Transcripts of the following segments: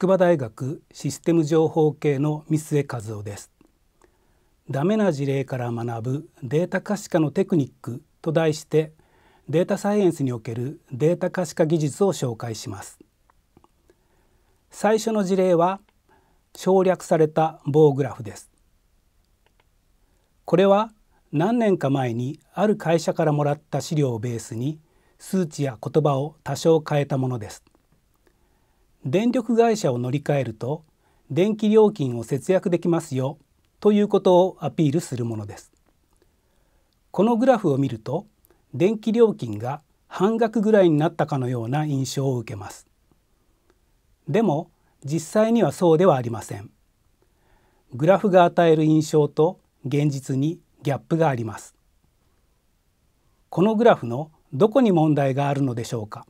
筑波大学システム情報系の三末和夫ですダメな事例から学ぶデータ可視化のテクニックと題してデータサイエンスにおけるデータ可視化技術を紹介します最初の事例は省略された棒グラフですこれは何年か前にある会社からもらった資料をベースに数値や言葉を多少変えたものです電力会社を乗り換えると電気料金を節約できますよということをアピールするものです。このグラフを見ると電気料金が半額ぐらいになったかのような印象を受けます。でも実際にはそうではありません。グラフが与える印象と現実にギャップがあります。このグラフのどこに問題があるのでしょうか。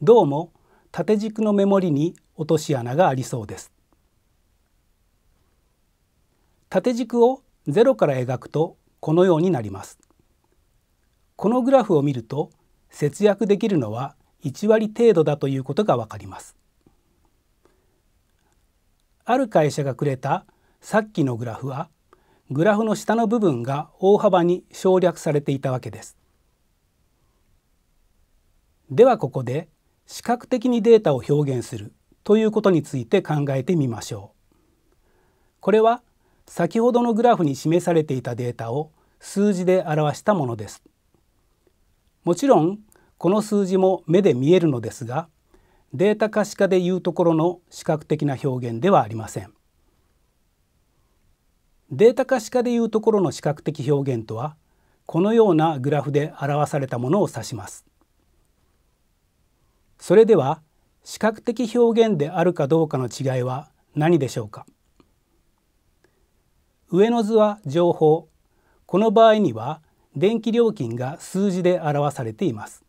どうも縦軸の目盛りに落とし穴がありそうです縦軸をゼロから描くとこのようになりますこのグラフを見ると節約できるのは1割程度だということがわかりますある会社がくれたさっきのグラフはグラフの下の部分が大幅に省略されていたわけですではここで視覚的にデータを表現するということについて考えてみましょう。これは先ほどのグラフに示されていたデータを数字で表したものです。もちろんこの数字も目で見えるのですがデータ可視化でいうところの視覚的な表現ではありません。データ可視化でいうところの視覚的表現とはこのようなグラフで表されたものを指します。それでは視覚的表現であるかどうかの違いは何でしょうか上の図は情報この場合には電気料金が数字で表されています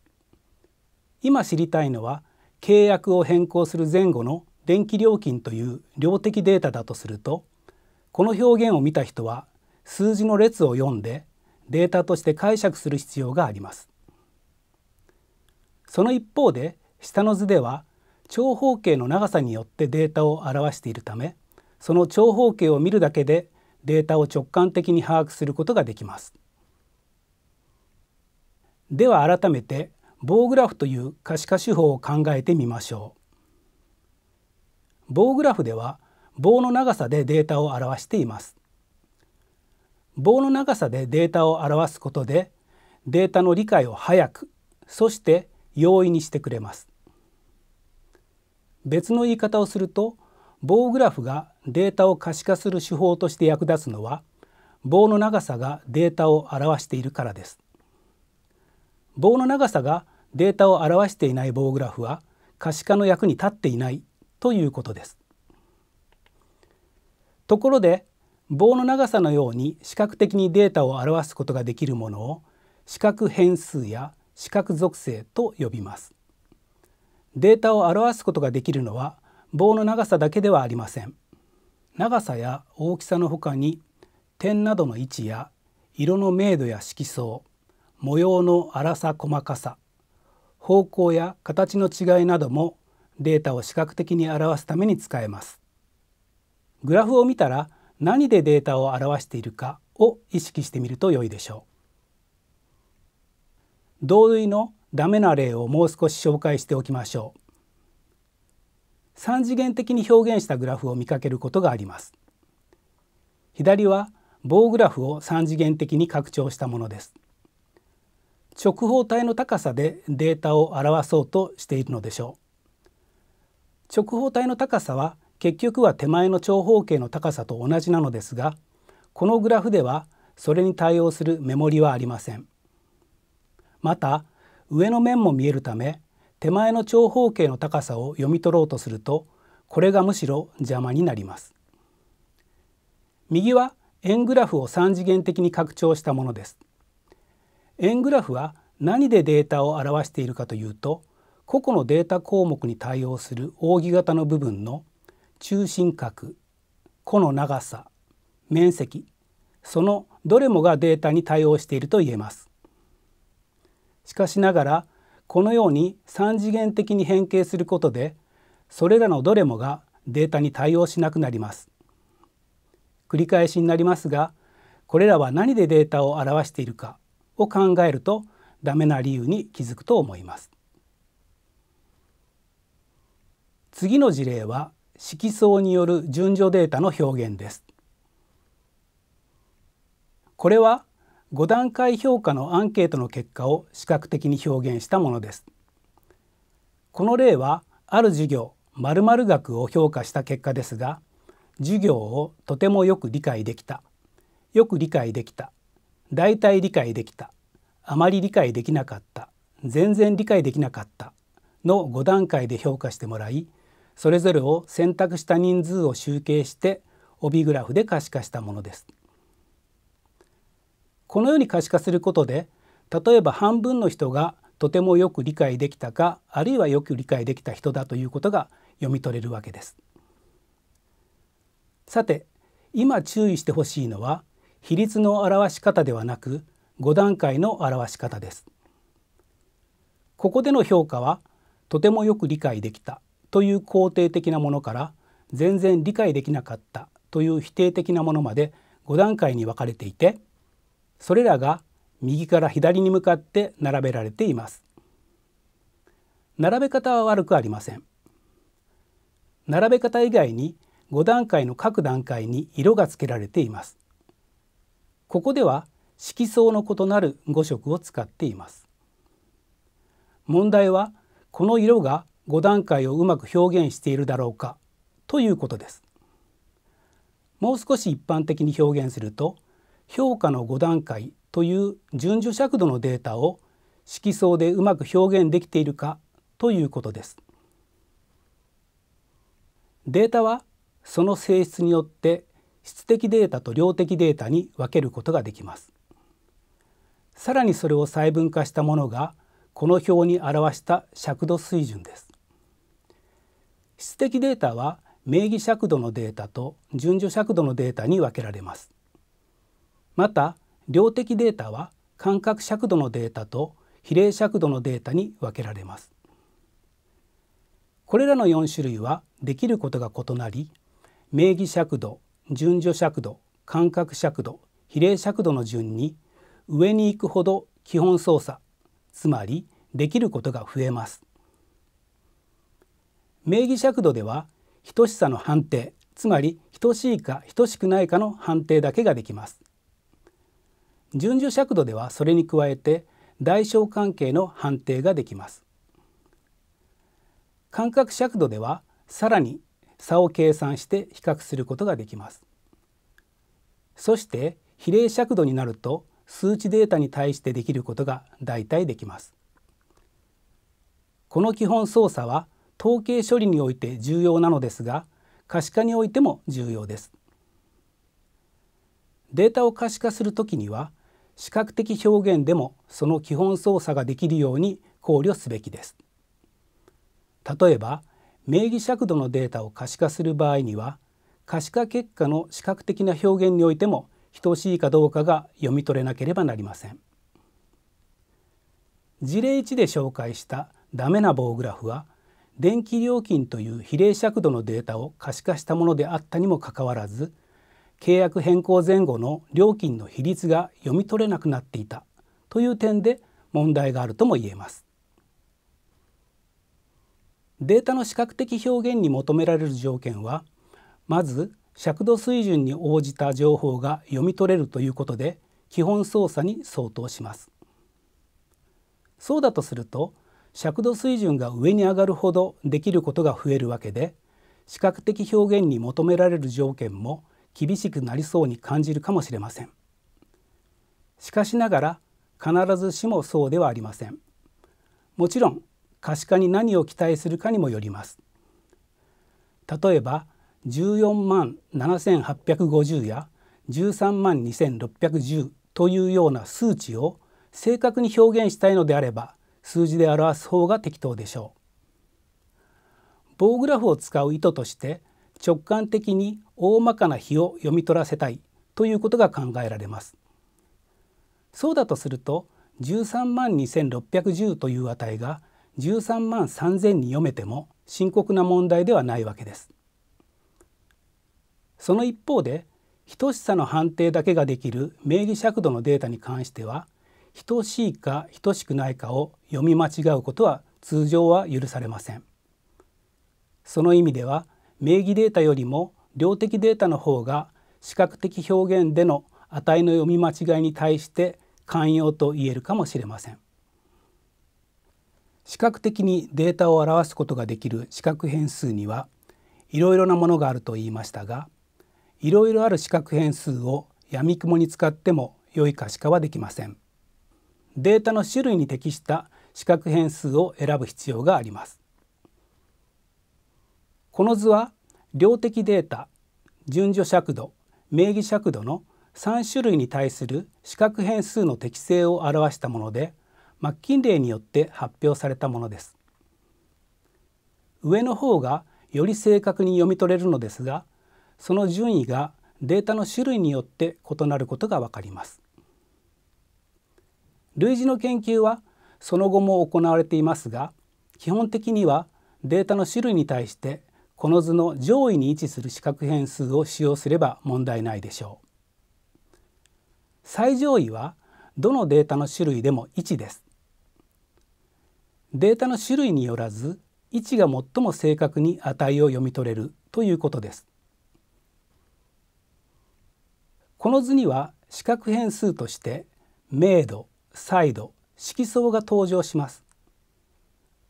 今知りたいのは契約を変更する前後の電気料金という量的データだとするとこの表現を見た人は数字の列を読んでデータとして解釈する必要がありますその一方で下の図では長方形の長さによってデータを表しているためその長方形を見るだけでデータを直感的に把握することができます。では改めて棒グラフという可視化手法を考えてみましょう。棒グラフでは棒の長さでデータを表しています。棒の長さでデータを表すことでデータの理解を早くそして容易にしてくれます。別の言い方をすると棒グラフがデータを可視化する手法として役立つのは棒の長さがデータを表しているからです。棒の長さがデータを表していない棒グラフは可視化の役に立っていないということです。ところで棒の長さのように視覚的にデータを表すことができるものを視覚変数や視覚属性と呼びます。データを表すことができるのは棒の長さだけではありません長さや大きさのほかに点などの位置や色の明度や色相模様の粗さ細かさ方向や形の違いなどもデータを視覚的に表すために使えますグラフを見たら何でデータを表しているかを意識してみると良いでしょう同類のダメな例をもう少し紹介しておきましょう3次元的に表現したグラフを見かけることがあります左は棒グラフを3次元的に拡張したものです直方体の高さでデータを表そうとしているのでしょう直方体の高さは結局は手前の長方形の高さと同じなのですがこのグラフではそれに対応するメモリはありませんまた上の面も見えるため手前の長方形の高さを読み取ろうとするとこれがむしろ邪魔になります。右は円グラフを3次元的に拡張したものです。円グラフは何でデータを表しているかというと個々のデータ項目に対応する扇形の部分の中心角弧の長さ面積そのどれもがデータに対応していると言えます。しかしながらこのように3次元的に変形することでそれらのどれもがデータに対応しなくなります。繰り返しになりますがこれらは何でデータを表しているかを考えるとダメな理由に気づくと思います。次の事例は色相による順序データの表現です。これは5段階評価のアンケートの結果を視覚的に表現したものです。この例はある授業〇〇学を評価した結果ですが授業をとてもよく理解できたよく理解できた大体理解できたあまり理解できなかった全然理解できなかったの5段階で評価してもらいそれぞれを選択した人数を集計して帯グラフで可視化したものです。このように可視化することで例えば半分の人がとてもよく理解できたかあるいはよく理解できた人だということが読み取れるわけです。さて今注意してほしいのは比率の表し方ではなく5段階の表し方です。ここでの評価はとてもよく理解できたという肯定的なものから全然理解できなかったという否定的なものまで5段階に分かれていてそれらが右から左に向かって並べられています並べ方は悪くありません並べ方以外に5段階の各段階に色が付けられていますここでは色相の異なる5色を使っています問題はこの色が5段階をうまく表現しているだろうかということですもう少し一般的に表現すると「評価の5段階という順序尺度のデータを色相でうまく表現できているかということです。データはその性質によって質的データと量的データに分けることができます。さらにそれを細分化したものがこの表に表した尺度水準です。質的データは名義尺度のデータと順序尺度のデータに分けられます。また量的データは感覚尺度のデータと比例尺度のデータに分けられます。これらの4種類はできることが異なり名義尺度順序尺度感覚尺度比例尺度の順に上に行くほど基本操作つまりできることが増えます。名義尺度では等しさの判定つまり等しいか等しくないかの判定だけができます。順序尺度ではそれに加えて大小関係の判定ができます。感覚尺度ではさらに差を計算して比較することができます。そして比例尺度になると数値データに対してできることが大体できます。この基本操作は統計処理において重要なのですが可視化においても重要です。データを可視化するときには視覚的表現でもその基本操作ができるように考慮すべきです。例えば名義尺度のデータを可視化する場合には可視化結果の視覚的な表現においても等しいかどうかが読み取れなければなりません。事例1で紹介したダメな棒グラフは電気料金という比例尺度のデータを可視化したものであったにもかかわらず契約変更前後の料金の比率が読み取れなくなっていたという点で問題があるとも言えます。データの視覚的表現に求められる条件はまず尺度水準に応じた情報が読み取れるということで基本操作に相当しますそうだとすると尺度水準が上に上がるほどできることが増えるわけで視覚的表現に求められる条件も厳しくなりそうに感じるかもしれませんしかしながら必ずしもそうではありませんもちろん可視化に何を期待するかにもよります例えば14万7850や13万2610というような数値を正確に表現したいのであれば数字で表す方が適当でしょう棒グラフを使う意図として直感的に大まかな比を読み取らせたいということが考えられます。そうだとすると13万2610という値が13万3000に読めても深刻な問題ではないわけです。その一方で等しさの判定だけができる名義尺度のデータに関しては等しいか等しくないかを読み間違うことは通常は許されません。その意味では名義データよりも量的データの方が視覚的表現での値の読み間違いに対して寛容と言えるかもしれません視覚的にデータを表すことができる視覚変数にはいろいろなものがあると言いましたがいろいろある視覚変数をやみくもに使っても良い可視化はできませんデータの種類に適した視覚変数を選ぶ必要がありますこの図は量的データ順序尺度名義尺度の3種類に対する四角変数の適性を表したものでマッキンレーによって発表されたものです上の方がより正確に読み取れるのですがその順位がデータの種類によって異なることがわかります類似の研究はその後も行われていますが基本的にはデータの種類に対してこの図の上位に位置する四角変数を使用すれば問題ないでしょう。最上位はどのデータの種類でも1です。データの種類によらず1が最も正確に値を読み取れるということです。この図には四角変数として明度、彩度、色相が登場します。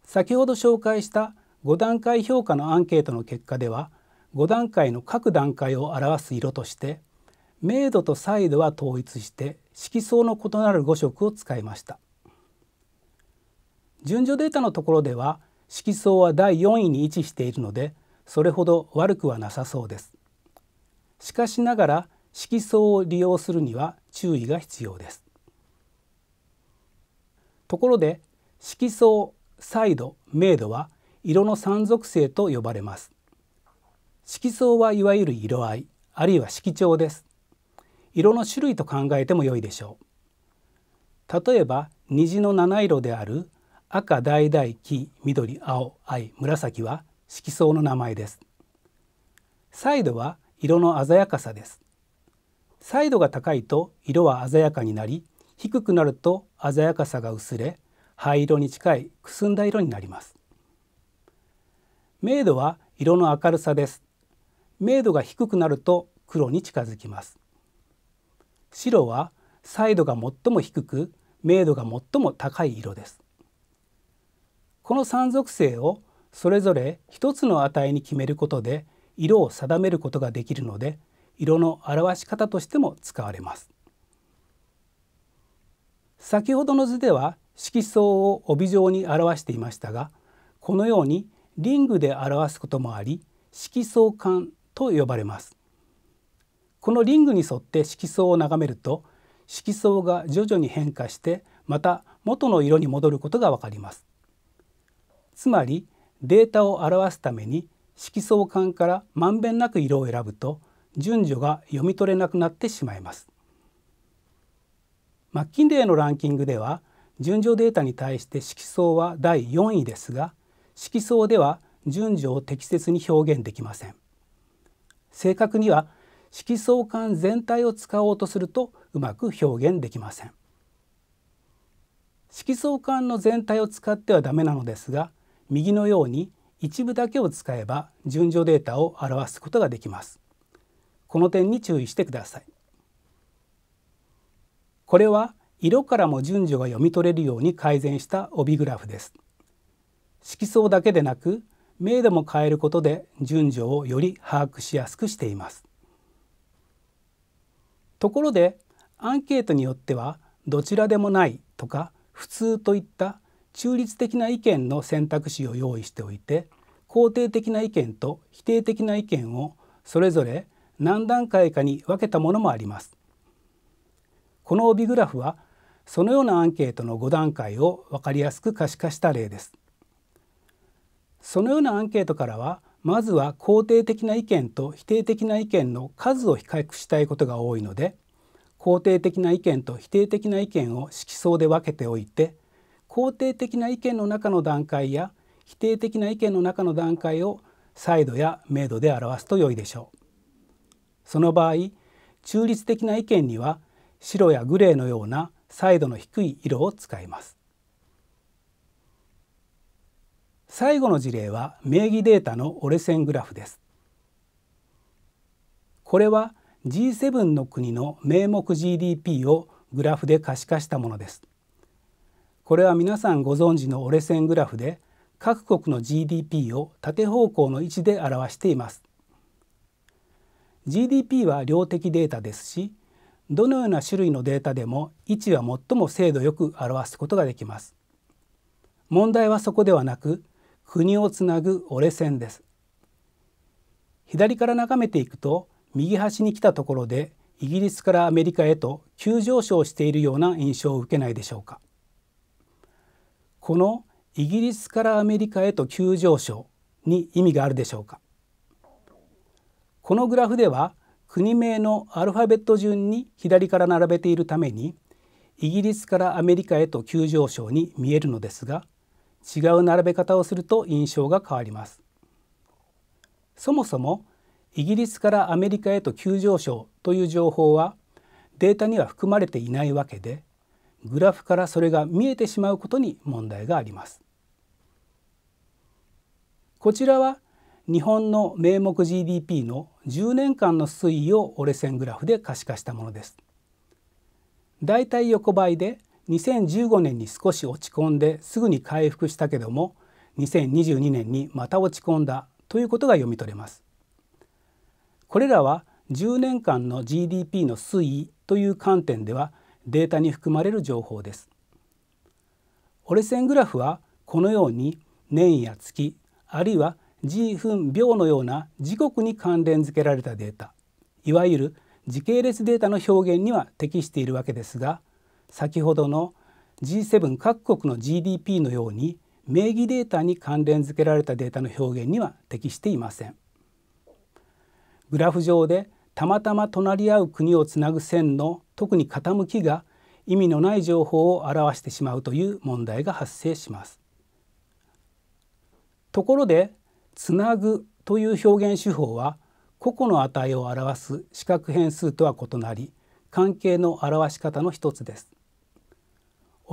先ほど紹介した5段階評価のアンケートの結果では5段階の各段階を表す色として明度と彩度は統一して色相の異なる5色を使いました順序データのところでは色相は第4位に位置しているのでそれほど悪くはなさそうですしかしながら色相を利用するには注意が必要ですところで色相彩度明度は色の三属性と呼ばれます色相はいわゆる色合いあるいは色調です色の種類と考えても良いでしょう例えば虹の七色である赤橙黄緑青藍紫は色相の名前ですサイドは色の鮮やかさですサイドが高いと色は鮮やかになり低くなると鮮やかさが薄れ灰色に近いくすんだ色になります明度は色の明るさです明度が低くなると黒に近づきます白は彩度が最も低く明度が最も高い色ですこの3属性をそれぞれ一つの値に決めることで色を定めることができるので色の表し方としても使われます先ほどの図では色相を帯状に表していましたがこのようにリングで表すこともあり色相環と呼ばれますこのリングに沿って色相を眺めると色相が徐々に変化してまた元の色に戻ることがわかりますつまりデータを表すために色相環からまんべんなく色を選ぶと順序が読み取れなくなってしまいますマッキンデーのランキングでは順序データに対して色相は第4位ですが色相では順序を適切に表現できません正確には色相感全体を使おうとするとうまく表現できません色相感の全体を使ってはダメなのですが右のように一部だけを使えば順序データを表すことができますこの点に注意してくださいこれは色からも順序が読み取れるように改善した帯グラフです色相だけでなく明度も変えることで順序をより把握しやすくしています。ところでアンケートによってはどちらでもないとか普通といった中立的な意見の選択肢を用意しておいて肯定的な意見と否定的な意見をそれぞれ何段階かに分けたものもあります。この帯グラフはそのようなアンケートの5段階を分かりやすく可視化した例です。そのようなアンケートからはまずは肯定的な意見と否定的な意見の数を比較したいことが多いので肯定的な意見と否定的な意見を色相で分けておいて肯定的な意見の中の段階や否定的な意見の中の段階を彩度や明度で表すと良いでしょう。その場合中立的な意見には白やグレーのようなサイドの低い色を使います。最後の事例は名義データの折れ線グラフです。これは G7 の国の名目 GDP をグラフで可視化したものです。これは皆さんご存知の折れ線グラフで各国の GDP を縦方向の位置で表しています。GDP は量的データですしどのような種類のデータでも位置は最も精度よく表すことができます。問題はそこではなく国をつなぐ折れ線です左から眺めていくと右端に来たところでイギリスからアメリカへと急上昇しているような印象を受けないでしょうかこのイギリスからアメリカへと急上昇に意味があるでしょうかこのグラフでは国名のアルファベット順に左から並べているためにイギリスからアメリカへと急上昇に見えるのですが違う並べ方をすると印象が変わりますそもそもイギリスからアメリカへと急上昇という情報はデータには含まれていないわけでグラフからそれが見えてしまうことに問題がありますこちらは日本の名目 GDP の10年間の推移を折れ線グラフで可視化したものですだいたい横ばいで2015年に少し落ち込んですぐに回復したけども2022年にまた落ち込んだということが読み取れます。これらは10年間の GDP の推移という観点ではデータに含まれる情報です。折れ線グラフはこのように年や月あるいは時分秒のような時刻に関連付けられたデータいわゆる時系列データの表現には適しているわけですが先ほどの G7 各国の GDP のように名義データに関連付けられたデータの表現には適していません。グラフ上でたまたま隣り合う国をつなぐ線の特に傾きが意味のない情報を表してしまうという問題が発生します。ところで「つなぐ」という表現手法は個々の値を表す四角変数とは異なり関係の表し方の一つです。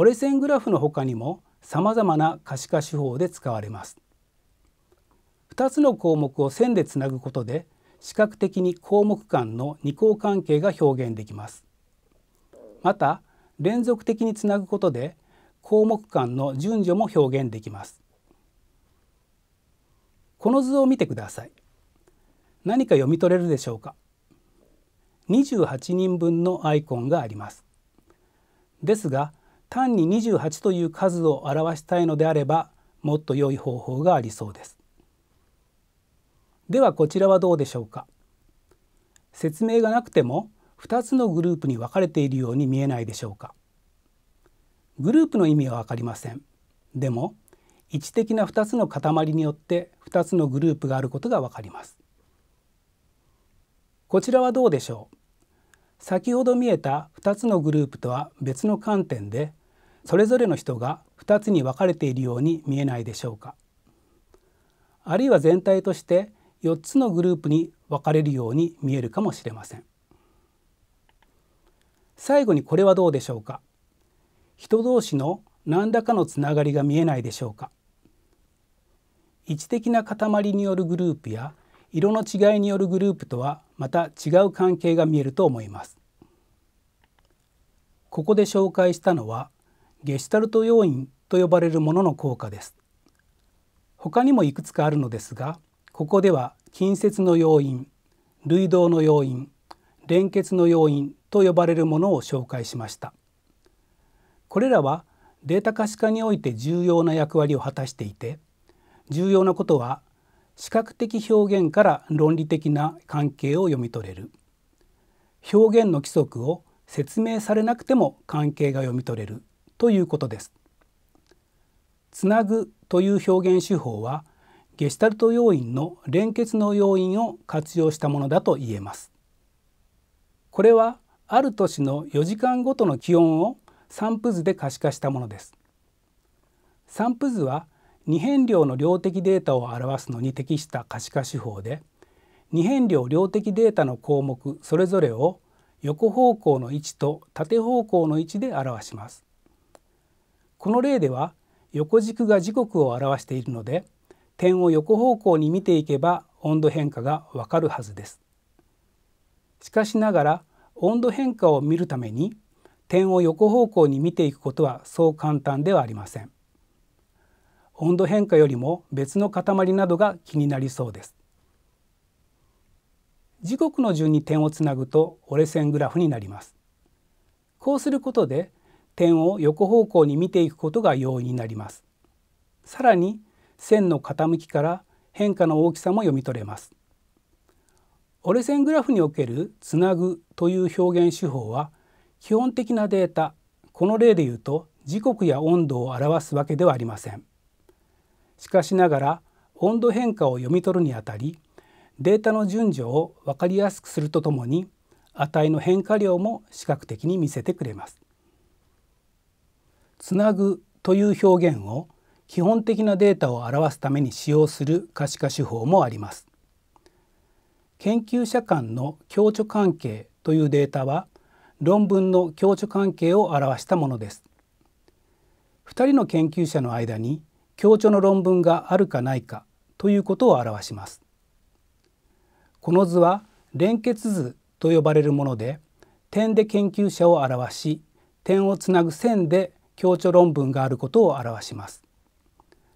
折れ線グラフの他にも様々な可視化手法で使われます2つの項目を線でつなぐことで視覚的に項目間の二項関係が表現できますまた連続的につなぐことで項目間の順序も表現できますこの図を見てください何か読み取れるでしょうか28人分のアイコンがありますですが単に28という数を表したいのであればもっと良い方法がありそうです。ではこちらはどうでしょうか。説明がなくても2つのグループに分かれているように見えないでしょうか。グループの意味は分かりません。でも位置的な2つの塊によって2つのグループがあることが分かります。こちらはどうでしょう。先ほど見えた2つのグループとは別の観点でそれぞれの人が二つに分かれているように見えないでしょうかあるいは全体として四つのグループに分かれるように見えるかもしれません最後にこれはどうでしょうか人同士の何らかのつながりが見えないでしょうか位置的な塊によるグループや色の違いによるグループとはまた違う関係が見えると思いますここで紹介したのはゲシュタルト要因と呼ばれるものの効果です他にもいくつかあるのですがここでは近接の要因類動の要因連結の要因と呼ばれるものを紹介しましたこれらはデータ可視化において重要な役割を果たしていて重要なことは視覚的表現から論理的な関係を読み取れる表現の規則を説明されなくても関係が読み取れるということです。つなぐという表現手法はゲシュタルト要因の連結の要因を活用したものだと言えます。これはある年の4時間ごとの気温を散布図で可視化したものです。散布図は二変量の量的データを表すのに適した可視化手法で二変量量的データの項目それぞれを横方向の位置と縦方向の位置で表します。この例では横軸が時刻を表しているので点を横方向に見ていけば温度変化がわかるはずです。しかしながら温度変化を見るために点を横方向に見ていくことはそう簡単ではありません。温度変化よりも別の塊などが気になりそうです。時刻の順に点をつなぐと折れ線グラフになります。こうすることで点を横方向に見ていくことが容易になります。さらに線の傾きから変化の大きさも読み取れます。折れ線グラフにおける「つなぐ」という表現手法は基本的なデータこの例で言うと時刻や温度を表すわけではありません。しかしながら温度変化を読み取るにあたりデータの順序を分かりやすくするとともに値の変化量も視覚的に見せてくれます。つなぐという表現を基本的なデータを表すために使用する可視化手法もあります。研究者間の共著関係というデータは論文の共著関係を表したものです。2人の研究者の間に共著の論文があるかないかということを表します。この図は連結図と呼ばれるもので点で研究者を表し点をつなぐ線で共著論文があることを表します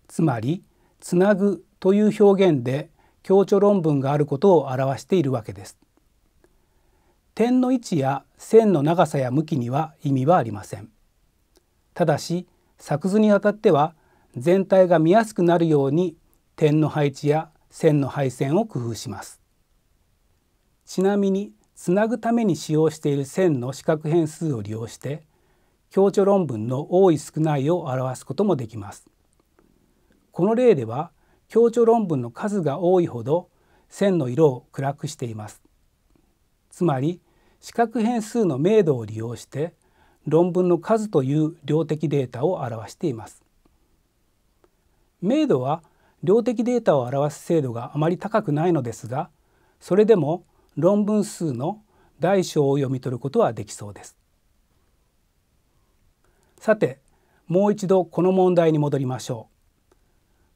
つまりつなぐという表現で共著論文があることを表しているわけです点の位置や線の長さや向きには意味はありませんただし作図にあたっては全体が見やすくなるように点の配置や線の配線を工夫しますちなみにつなぐために使用している線の四角変数を利用して共著論文の多い少ないを表すこともできます。この例では共著論文の数が多いほど線の色を暗くしています。つまり四角変数の明度を利用して論文の数という量的データを表しています。明度は量的データを表す精度があまり高くないのですがそれでも論文数の大小を読み取ることはできそうです。さてもう一度この問題に戻りましょう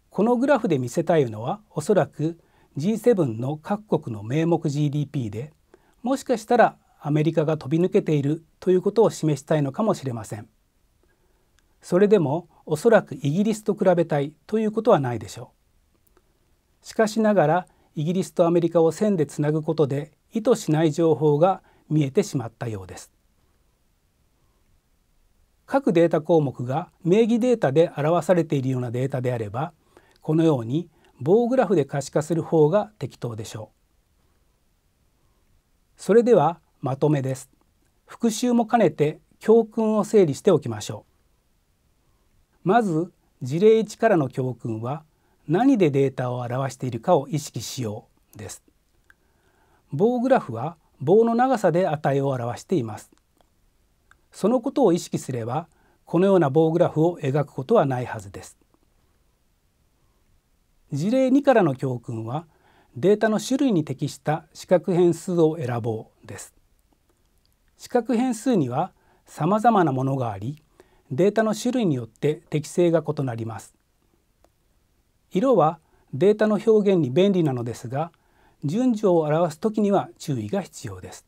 このグラフで見せたいのはおそらく G7 の各国の名目 GDP でもしかしたらアメリカが飛び抜けているということを示したいのかもしれませんそれでもおそらくイギリスと比べたいということはないでしょうしかしながらイギリスとアメリカを線でつなぐことで意図しない情報が見えてしまったようです各データ項目が名義データで表されているようなデータであればこのように棒グラフで可視化する方が適当でしょう。それではまとめです。復習も兼ねて教訓を整理しておきましょう。まず事例1からの教訓は何でデータを表しているかを意識しようです。棒グラフは棒の長さで値を表しています。そのことを意識すればこのような棒グラフを描くことはないはずです。事例2からの教訓はデータの種類に適した四角変数を選ぼうです。四角変数には様々なものがありデータの種類によって適性が異なります。色はデータの表現に便利なのですが順序を表す時には注意が必要です。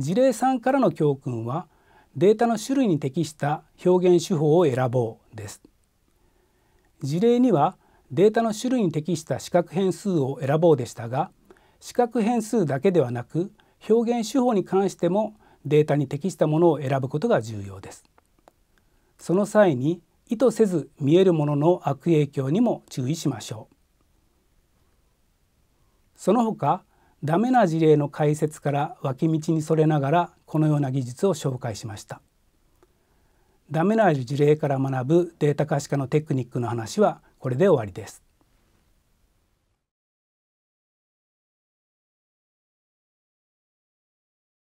事例3からの教訓はデータの種類に適した表現手法を選ぼうです事例にはデータの種類に適した視覚変数を選ぼうでしたが視覚変数だけではなく表現手法に関してもデータに適したものを選ぶことが重要ですその際に意図せず見えるものの悪影響にも注意しましょうその他ダメな事例の解説から脇道にそれながらこのような技術を紹介しましたダメな事例から学ぶデータ可視化のテクニックの話はこれで終わりです